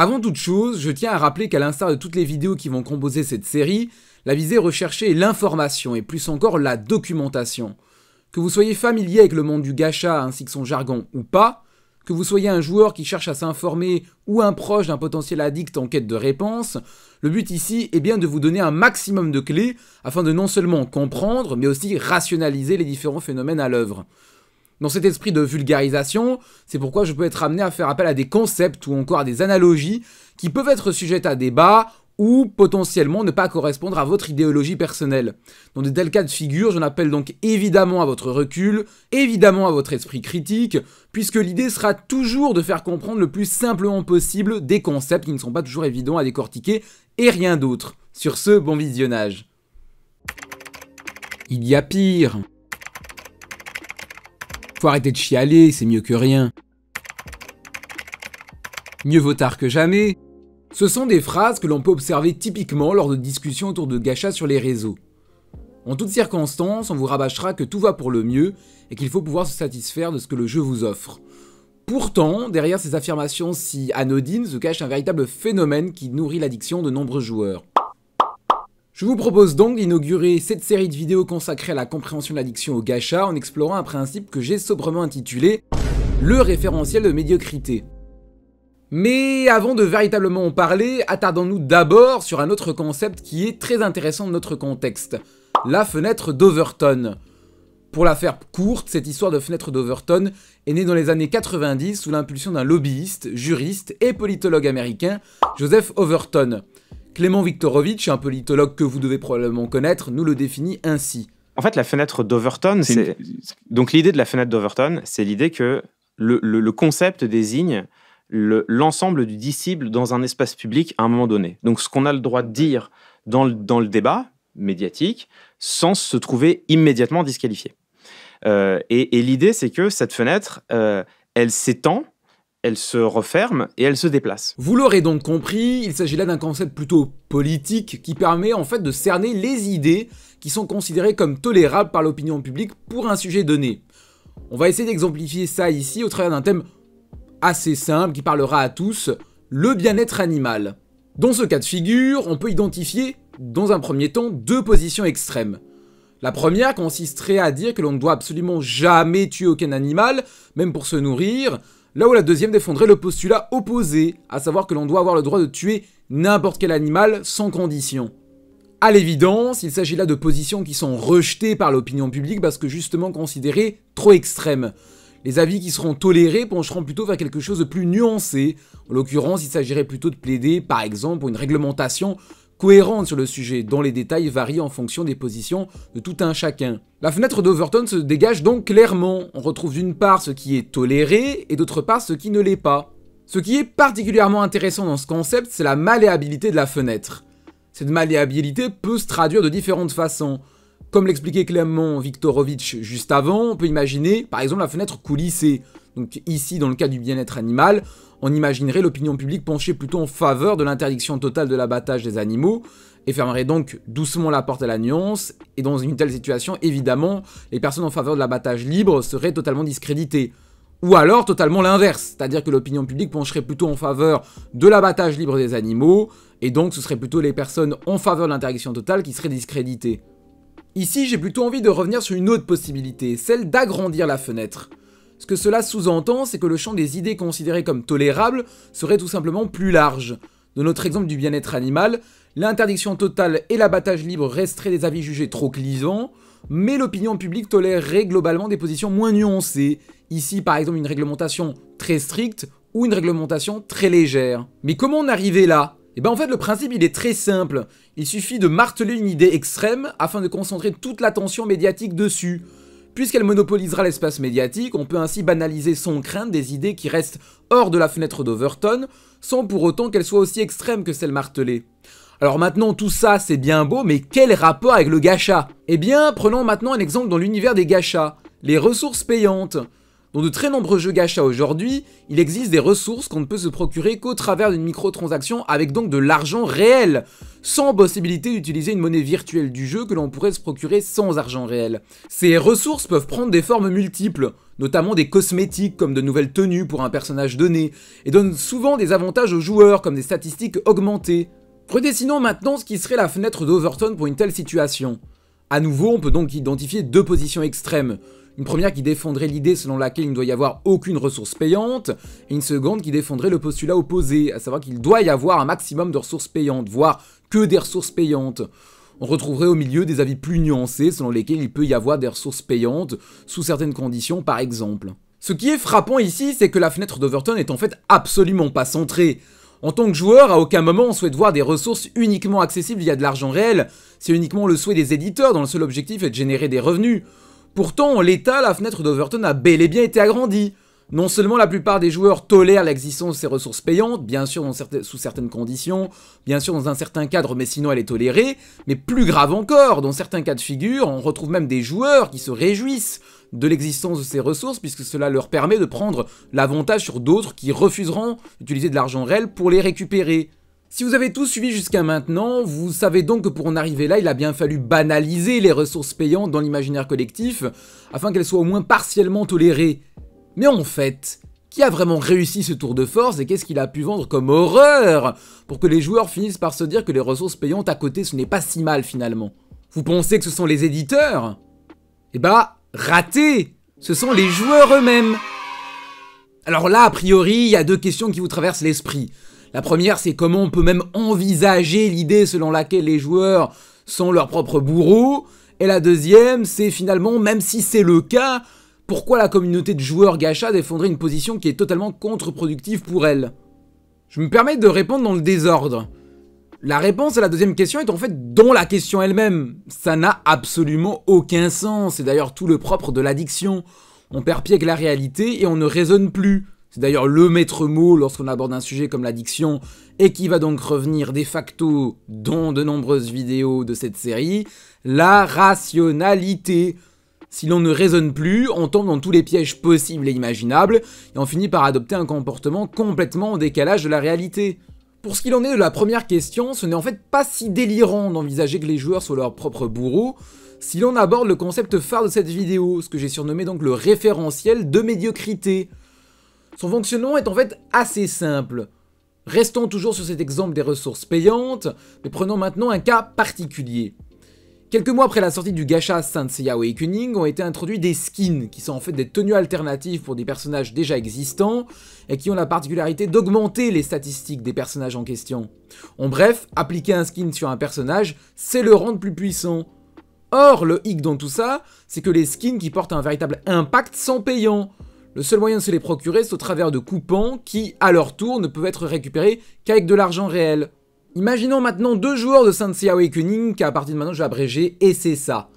Avant toute chose, je tiens à rappeler qu'à l'instar de toutes les vidéos qui vont composer cette série, la visée recherchée est l'information et plus encore la documentation. Que vous soyez familier avec le monde du gacha ainsi que son jargon ou pas, que vous soyez un joueur qui cherche à s'informer ou un proche d'un potentiel addict en quête de réponse, le but ici est bien de vous donner un maximum de clés afin de non seulement comprendre, mais aussi rationaliser les différents phénomènes à l'œuvre. Dans cet esprit de vulgarisation, c'est pourquoi je peux être amené à faire appel à des concepts ou encore à des analogies qui peuvent être sujettes à débat ou potentiellement ne pas correspondre à votre idéologie personnelle. Dans de tels cas de figure, j'en appelle donc évidemment à votre recul, évidemment à votre esprit critique, puisque l'idée sera toujours de faire comprendre le plus simplement possible des concepts qui ne sont pas toujours évidents à décortiquer et rien d'autre. Sur ce, bon visionnage. Il y a pire. Faut arrêter de chialer, c'est mieux que rien. Mieux vaut tard que jamais. Ce sont des phrases que l'on peut observer typiquement lors de discussions autour de gacha sur les réseaux. En toutes circonstances, on vous rabâchera que tout va pour le mieux et qu'il faut pouvoir se satisfaire de ce que le jeu vous offre. Pourtant, derrière ces affirmations si anodines se cache un véritable phénomène qui nourrit l'addiction de nombreux joueurs. Je vous propose donc d'inaugurer cette série de vidéos consacrée à la compréhension de l'addiction au gacha en explorant un principe que j'ai sobrement intitulé le référentiel de médiocrité. Mais avant de véritablement en parler, attardons-nous d'abord sur un autre concept qui est très intéressant dans notre contexte, la fenêtre d'Overton. Pour la faire courte, cette histoire de fenêtre d'Overton est née dans les années 90 sous l'impulsion d'un lobbyiste, juriste et politologue américain, Joseph Overton. Clément Viktorovitch, un politologue que vous devez probablement connaître, nous le définit ainsi. En fait, la fenêtre d'Overton, c'est. Donc, l'idée de la fenêtre d'Overton, c'est l'idée que le, concept désigne l'ensemble du disciple dans un espace public à un moment donné. Donc, ce qu'on a le droit de dire dans le, dans le débat médiatique sans se trouver immédiatement disqualifié. Euh, et, l'idée, c'est que cette fenêtre, euh, elle s'étend elle se referme et elle se déplace. Vous l'aurez donc compris, il s'agit là d'un concept plutôt politique qui permet en fait de cerner les idées qui sont considérées comme tolérables par l'opinion publique pour un sujet donné. On va essayer d'exemplifier ça ici au travers d'un thème assez simple qui parlera à tous, le bien-être animal. Dans ce cas de figure, on peut identifier, dans un premier temps, deux positions extrêmes. La première consisterait à dire que l'on ne doit absolument jamais tuer aucun animal, même pour se nourrir, là où la deuxième défendrait le postulat opposé, à savoir que l'on doit avoir le droit de tuer n'importe quel animal sans condition. A l'évidence, il s'agit là de positions qui sont rejetées par l'opinion publique parce que justement considérées trop extrêmes. Les avis qui seront tolérés pencheront plutôt vers quelque chose de plus nuancé. En l'occurrence, il s'agirait plutôt de plaider, par exemple, pour une réglementation cohérente sur le sujet, dont les détails varient en fonction des positions de tout un chacun. La fenêtre d'Overton se dégage donc clairement. On retrouve d'une part ce qui est toléré et d'autre part ce qui ne l'est pas. Ce qui est particulièrement intéressant dans ce concept, c'est la malléabilité de la fenêtre. Cette malléabilité peut se traduire de différentes façons. Comme l'expliquait clairement Viktorovitch juste avant, on peut imaginer par exemple la fenêtre coulissée, donc ici, dans le cas du bien-être animal, on imaginerait l'opinion publique pencher plutôt en faveur de l'interdiction totale de l'abattage des animaux, et fermerait donc doucement la porte à la nuance, et dans une telle situation, évidemment, les personnes en faveur de l'abattage libre seraient totalement discréditées. Ou alors totalement l'inverse, c'est-à-dire que l'opinion publique pencherait plutôt en faveur de l'abattage libre des animaux, et donc ce seraient plutôt les personnes en faveur de l'interdiction totale qui seraient discréditées. Ici, j'ai plutôt envie de revenir sur une autre possibilité, celle d'agrandir la fenêtre. Ce que cela sous-entend, c'est que le champ des idées considérées comme tolérables serait tout simplement plus large. Dans notre exemple du bien-être animal, l'interdiction totale et l'abattage libre resteraient des avis jugés trop clivants, mais l'opinion publique tolérerait globalement des positions moins nuancées. Ici, par exemple, une réglementation très stricte ou une réglementation très légère. Mais comment en arriver là et eh bien en fait le principe il est très simple, il suffit de marteler une idée extrême afin de concentrer toute l'attention médiatique dessus. Puisqu'elle monopolisera l'espace médiatique, on peut ainsi banaliser sans crainte des idées qui restent hors de la fenêtre d'Overton, sans pour autant qu'elles soient aussi extrêmes que celles martelées. Alors maintenant, tout ça, c'est bien beau, mais quel rapport avec le gacha Eh bien, prenons maintenant un exemple dans l'univers des gachas, les ressources payantes. Dans de très nombreux jeux gacha aujourd'hui, il existe des ressources qu'on ne peut se procurer qu'au travers d'une microtransaction avec donc de l'argent réel, sans possibilité d'utiliser une monnaie virtuelle du jeu que l'on pourrait se procurer sans argent réel. Ces ressources peuvent prendre des formes multiples, notamment des cosmétiques comme de nouvelles tenues pour un personnage donné, et donnent souvent des avantages aux joueurs comme des statistiques augmentées. Redessinons maintenant ce qui serait la fenêtre d'Overton pour une telle situation. À nouveau, on peut donc identifier deux positions extrêmes. Une première qui défendrait l'idée selon laquelle il ne doit y avoir aucune ressource payante, et une seconde qui défendrait le postulat opposé, à savoir qu'il doit y avoir un maximum de ressources payantes, voire que des ressources payantes. On retrouverait au milieu des avis plus nuancés selon lesquels il peut y avoir des ressources payantes, sous certaines conditions par exemple. Ce qui est frappant ici, c'est que la fenêtre d'Overton est en fait absolument pas centrée. En tant que joueur, à aucun moment on souhaite voir des ressources uniquement accessibles via de l'argent réel, c'est uniquement le souhait des éditeurs dont le seul objectif est de générer des revenus. Pourtant, en l'état, la fenêtre d'Overton a bel et bien été agrandie. Non seulement la plupart des joueurs tolèrent l'existence de ces ressources payantes, bien sûr sous certaines conditions, bien sûr dans un certain cadre, mais sinon elle est tolérée, mais plus grave encore, dans certains cas de figure, on retrouve même des joueurs qui se réjouissent de l'existence de ces ressources, puisque cela leur permet de prendre l'avantage sur d'autres qui refuseront d'utiliser de l'argent réel pour les récupérer. Si vous avez tout suivi jusqu'à maintenant, vous savez donc que pour en arriver là, il a bien fallu banaliser les ressources payantes dans l'imaginaire collectif, afin qu'elles soient au moins partiellement tolérées. Mais en fait, qui a vraiment réussi ce tour de force et qu'est-ce qu'il a pu vendre comme horreur pour que les joueurs finissent par se dire que les ressources payantes à côté ce n'est pas si mal finalement Vous pensez que ce sont les éditeurs Eh bah, raté Ce sont les joueurs eux-mêmes Alors là, a priori, il y a deux questions qui vous traversent l'esprit. La première, c'est comment on peut même envisager l'idée selon laquelle les joueurs sont leurs propres bourreaux. Et la deuxième, c'est finalement, même si c'est le cas, pourquoi la communauté de joueurs gacha défendrait une position qui est totalement contre-productive pour elle Je me permets de répondre dans le désordre. La réponse à la deuxième question est en fait dans la question elle-même. Ça n'a absolument aucun sens, c'est d'ailleurs tout le propre de l'addiction. On perd pied avec la réalité et on ne raisonne plus d'ailleurs le maître mot lorsqu'on aborde un sujet comme l'addiction, et qui va donc revenir de facto dans de nombreuses vidéos de cette série, la rationalité. Si l'on ne raisonne plus, on tombe dans tous les pièges possibles et imaginables, et on finit par adopter un comportement complètement en décalage de la réalité. Pour ce qu'il en est de la première question, ce n'est en fait pas si délirant d'envisager que les joueurs soient leurs propres bourreaux, si l'on aborde le concept phare de cette vidéo, ce que j'ai surnommé donc le référentiel de médiocrité. Son fonctionnement est en fait assez simple. Restons toujours sur cet exemple des ressources payantes, mais prenons maintenant un cas particulier. Quelques mois après la sortie du gacha Saint Seiya Awakening ont été introduits des skins, qui sont en fait des tenues alternatives pour des personnages déjà existants, et qui ont la particularité d'augmenter les statistiques des personnages en question. En bref, appliquer un skin sur un personnage, c'est le rendre plus puissant. Or, le hic dans tout ça, c'est que les skins qui portent un véritable impact sont payants, le seul moyen de se les procurer, c'est au travers de coupons qui, à leur tour, ne peuvent être récupérés qu'avec de l'argent réel. Imaginons maintenant deux joueurs de Saint Seiya Awakening, qu'à partir de maintenant je vais abréger, et c'est ça.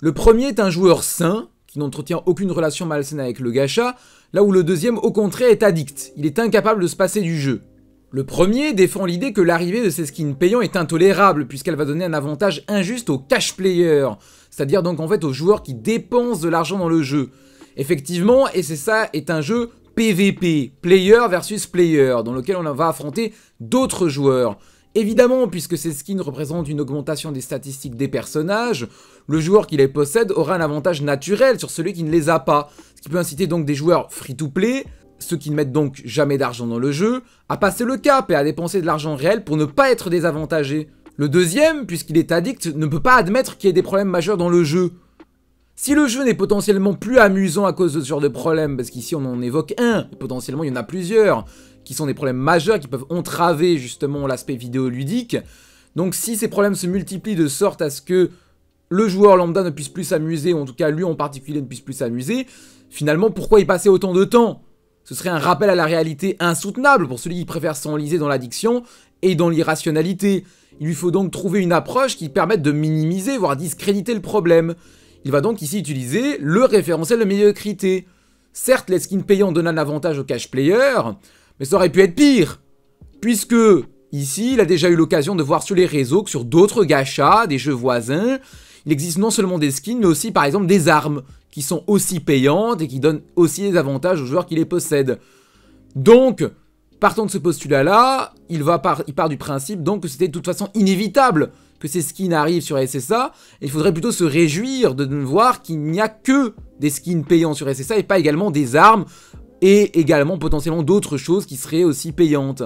Le premier est un joueur sain, qui n'entretient aucune relation malsaine avec le gacha, là où le deuxième, au contraire, est addict. Il est incapable de se passer du jeu. Le premier défend l'idée que l'arrivée de ces skins payants est intolérable, puisqu'elle va donner un avantage injuste aux cash players, c'est-à-dire donc en fait aux joueurs qui dépensent de l'argent dans le jeu. Effectivement, et c'est ça, est un jeu PVP, player versus player, dans lequel on va affronter d'autres joueurs. Évidemment, puisque ces skins représentent une augmentation des statistiques des personnages, le joueur qui les possède aura un avantage naturel sur celui qui ne les a pas, ce qui peut inciter donc des joueurs free-to-play, ceux qui ne mettent donc jamais d'argent dans le jeu, à passer le cap et à dépenser de l'argent réel pour ne pas être désavantagés. Le deuxième, puisqu'il est addict, ne peut pas admettre qu'il y ait des problèmes majeurs dans le jeu. Si le jeu n'est potentiellement plus amusant à cause de ce genre de problème, parce qu'ici on en évoque un, potentiellement il y en a plusieurs, qui sont des problèmes majeurs, qui peuvent entraver justement l'aspect vidéoludique, donc si ces problèmes se multiplient de sorte à ce que le joueur lambda ne puisse plus s'amuser, ou en tout cas lui en particulier ne puisse plus s'amuser, finalement pourquoi y passer autant de temps Ce serait un rappel à la réalité insoutenable pour celui qui préfère s'enliser dans l'addiction et dans l'irrationalité. Il lui faut donc trouver une approche qui permette de minimiser, voire discréditer le problème. Il va donc ici utiliser le référentiel de crité. Certes, les skins payants donnent un avantage au cash player, mais ça aurait pu être pire. Puisque, ici, il a déjà eu l'occasion de voir sur les réseaux que sur d'autres gachas, des jeux voisins, il existe non seulement des skins, mais aussi par exemple des armes, qui sont aussi payantes et qui donnent aussi des avantages aux joueurs qui les possèdent. Donc, Partant de ce postulat-là, il, il part du principe donc que c'était de toute façon inévitable que ces skins arrivent sur SSA, il faudrait plutôt se réjouir de voir qu'il n'y a que des skins payants sur SSA et pas également des armes et également potentiellement d'autres choses qui seraient aussi payantes.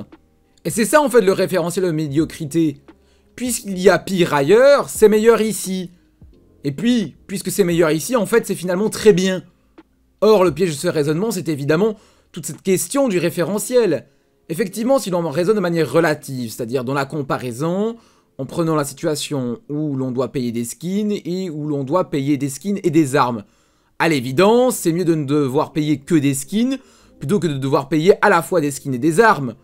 Et c'est ça en fait le référentiel de médiocrité. Puisqu'il y a pire ailleurs, c'est meilleur ici. Et puis, puisque c'est meilleur ici, en fait c'est finalement très bien. Or, le piège de ce raisonnement, c'est évidemment toute cette question du référentiel. Effectivement, si l'on raisonne de manière relative, c'est-à-dire dans la comparaison, en prenant la situation où l'on doit payer des skins et où l'on doit payer des skins et des armes. À l'évidence, c'est mieux de ne devoir payer que des skins plutôt que de devoir payer à la fois des skins et des armes.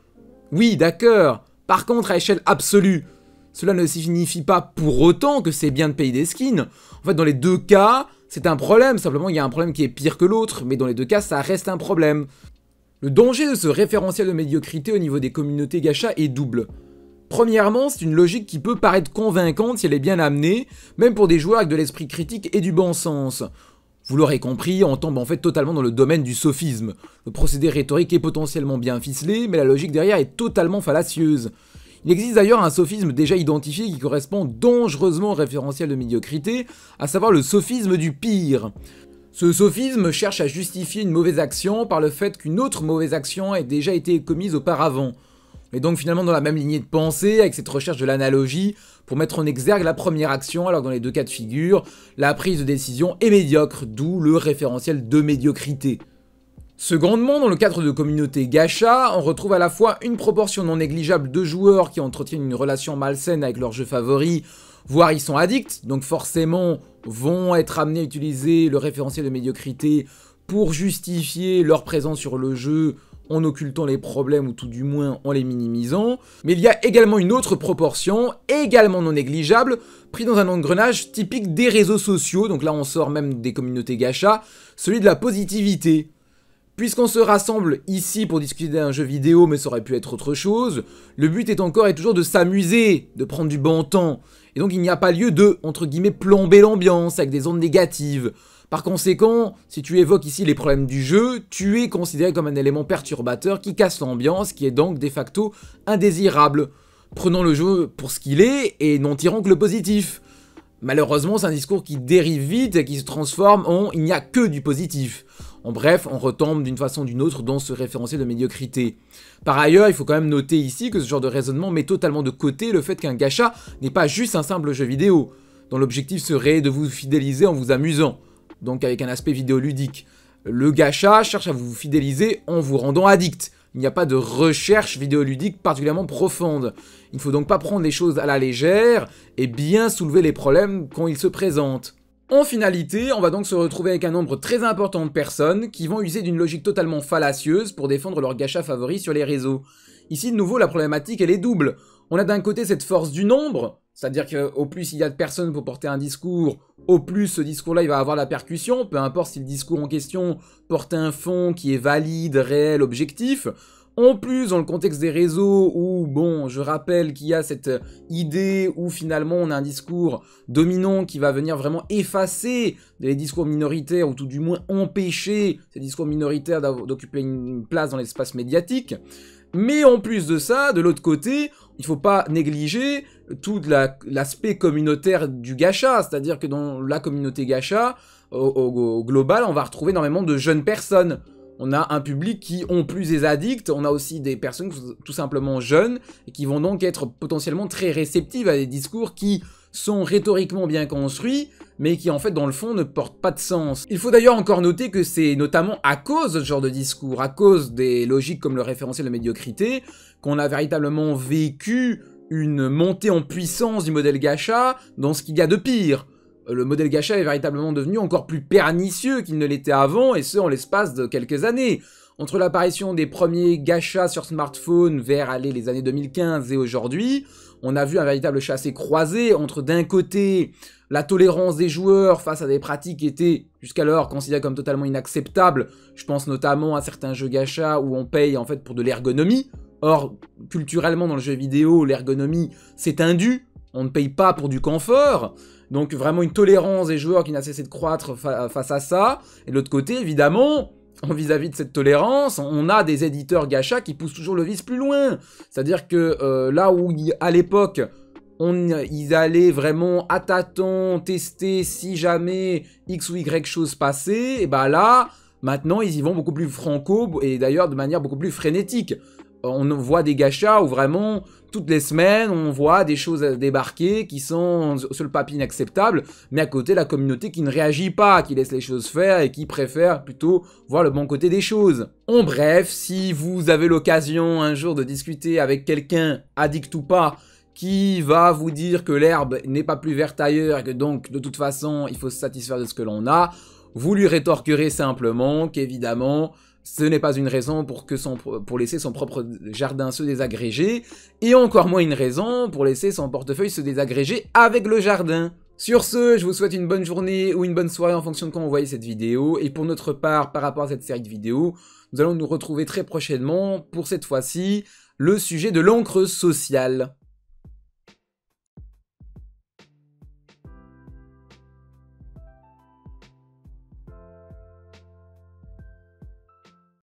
Oui, d'accord. Par contre, à échelle absolue, cela ne signifie pas pour autant que c'est bien de payer des skins. En fait, dans les deux cas, c'est un problème. Simplement, il y a un problème qui est pire que l'autre, mais dans les deux cas, ça reste un problème. Le danger de ce référentiel de médiocrité au niveau des communautés gacha est double. Premièrement, c'est une logique qui peut paraître convaincante si elle est bien amenée, même pour des joueurs avec de l'esprit critique et du bon sens. Vous l'aurez compris, on tombe en fait totalement dans le domaine du sophisme. Le procédé rhétorique est potentiellement bien ficelé, mais la logique derrière est totalement fallacieuse. Il existe d'ailleurs un sophisme déjà identifié qui correspond dangereusement au référentiel de médiocrité, à savoir le sophisme du pire. Ce sophisme cherche à justifier une mauvaise action par le fait qu'une autre mauvaise action ait déjà été commise auparavant. Et donc finalement dans la même lignée de pensée, avec cette recherche de l'analogie, pour mettre en exergue la première action, alors que dans les deux cas de figure, la prise de décision est médiocre, d'où le référentiel de médiocrité. Secondement, dans le cadre de communautés gacha, on retrouve à la fois une proportion non négligeable de joueurs qui entretiennent une relation malsaine avec leur jeu favori voire ils sont addicts, donc forcément vont être amenés à utiliser le référentiel de médiocrité pour justifier leur présence sur le jeu en occultant les problèmes ou tout du moins en les minimisant. Mais il y a également une autre proportion, également non négligeable, pris dans un engrenage typique des réseaux sociaux, donc là on sort même des communautés gacha, celui de la positivité. Puisqu'on se rassemble ici pour discuter d'un jeu vidéo, mais ça aurait pu être autre chose, le but est encore et toujours de s'amuser, de prendre du bon temps. Et donc il n'y a pas lieu de, entre guillemets, plomber l'ambiance avec des ondes négatives. Par conséquent, si tu évoques ici les problèmes du jeu, tu es considéré comme un élément perturbateur qui casse l'ambiance, qui est donc de facto indésirable. Prenons le jeu pour ce qu'il est et n'en tirons que le positif. Malheureusement, c'est un discours qui dérive vite et qui se transforme en il n'y a que du positif. En bref, on retombe d'une façon ou d'une autre dans ce référentiel de médiocrité. Par ailleurs, il faut quand même noter ici que ce genre de raisonnement met totalement de côté le fait qu'un gacha n'est pas juste un simple jeu vidéo, dont l'objectif serait de vous fidéliser en vous amusant, donc avec un aspect vidéoludique. Le gacha cherche à vous fidéliser en vous rendant addict. Il n'y a pas de recherche vidéoludique particulièrement profonde. Il ne faut donc pas prendre les choses à la légère et bien soulever les problèmes quand ils se présentent. En finalité, on va donc se retrouver avec un nombre très important de personnes qui vont user d'une logique totalement fallacieuse pour défendre leur gacha favori sur les réseaux. Ici, de nouveau, la problématique, elle est double. On a d'un côté cette force du nombre, c'est-à-dire qu'au plus il y a de personnes pour porter un discours, au plus ce discours-là il va avoir la percussion, peu importe si le discours en question porte un fond qui est valide, réel, objectif, en plus, dans le contexte des réseaux où, bon, je rappelle qu'il y a cette idée où finalement on a un discours dominant qui va venir vraiment effacer les discours minoritaires ou tout du moins empêcher ces discours minoritaires d'occuper une place dans l'espace médiatique. Mais en plus de ça, de l'autre côté, il ne faut pas négliger tout l'aspect communautaire du gacha, c'est-à-dire que dans la communauté gacha, au global, on va retrouver énormément de jeunes personnes on a un public qui ont plus des addicts, on a aussi des personnes tout simplement jeunes et qui vont donc être potentiellement très réceptives à des discours qui sont rhétoriquement bien construits, mais qui en fait dans le fond ne portent pas de sens. Il faut d'ailleurs encore noter que c'est notamment à cause de ce genre de discours, à cause des logiques comme le référentiel de médiocrité, qu'on a véritablement vécu une montée en puissance du modèle gacha dans ce qu'il y a de pire le modèle gacha est véritablement devenu encore plus pernicieux qu'il ne l'était avant, et ce en l'espace de quelques années. Entre l'apparition des premiers gachas sur smartphone vers allez, les années 2015 et aujourd'hui, on a vu un véritable chassé croisé entre d'un côté la tolérance des joueurs face à des pratiques qui étaient jusqu'alors considérées comme totalement inacceptables, je pense notamment à certains jeux gacha où on paye en fait pour de l'ergonomie, or culturellement dans le jeu vidéo l'ergonomie c'est induit, on ne paye pas pour du confort. Donc vraiment une tolérance des joueurs qui n'a cessé de croître face à ça. Et de l'autre côté, évidemment, vis-à-vis de cette tolérance, on a des éditeurs gacha qui poussent toujours le vice plus loin. C'est-à-dire que euh, là où, à l'époque, ils allaient vraiment à tâtons tester si jamais X ou Y chose passait, et bah là, maintenant ils y vont beaucoup plus franco et d'ailleurs de manière beaucoup plus frénétique on voit des gachas où vraiment toutes les semaines on voit des choses débarquer qui sont sur le papier inacceptables, mais à côté la communauté qui ne réagit pas, qui laisse les choses faire et qui préfère plutôt voir le bon côté des choses. En bref, si vous avez l'occasion un jour de discuter avec quelqu'un addict ou pas, qui va vous dire que l'herbe n'est pas plus verte ailleurs et que donc de toute façon il faut se satisfaire de ce que l'on a, vous lui rétorquerez simplement qu'évidemment ce n'est pas une raison pour, que pour laisser son propre jardin se désagréger, et encore moins une raison pour laisser son portefeuille se désagréger avec le jardin. Sur ce, je vous souhaite une bonne journée ou une bonne soirée en fonction de quand vous voyez cette vidéo, et pour notre part, par rapport à cette série de vidéos, nous allons nous retrouver très prochainement, pour cette fois-ci, le sujet de l'encre sociale.